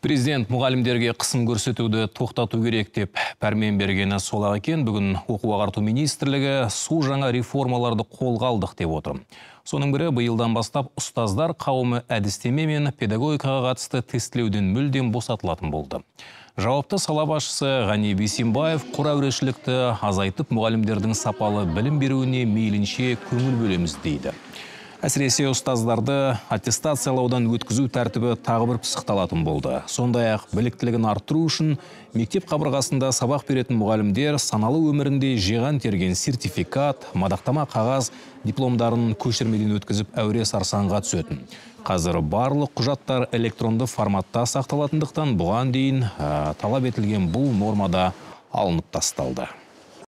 Президент мұғалімдерге қысым көрсетуді тоқтату керек деп пәрмен бергені ақ екен. Бүгін оқу ағарту министрлігі су жаңа реформаларды қолға алдық деп отыр. Соның бірі биылдан бастап ұстаздар қауымы әдістеме мен педагогикаға қатысты тестілеуден мүлдем босатылатын болды. Жауапты сала басшысы Ғани Бейсенбаев әурешілікті азайтып мұғалімдердің сапалы білім беруіне мейлінше көңіл бөлеміз дейді әсіресе ұстаздарды аттестациялаудан өткізу тәртібі тағы бір пысықталатын болды сондай ақ біліктілігін арттыру үшін мектеп қабырғасында сабақ беретін мұғалімдер саналы өмірінде жиған терген сертификат мадақтама қағаз дипломдарын көшірмеден өткізіп әуре сарсаңға түсетін қазір барлық құжаттар электронды форматта сақталатындықтан бұған дейін талап етілген бұл нормада алынып тасталды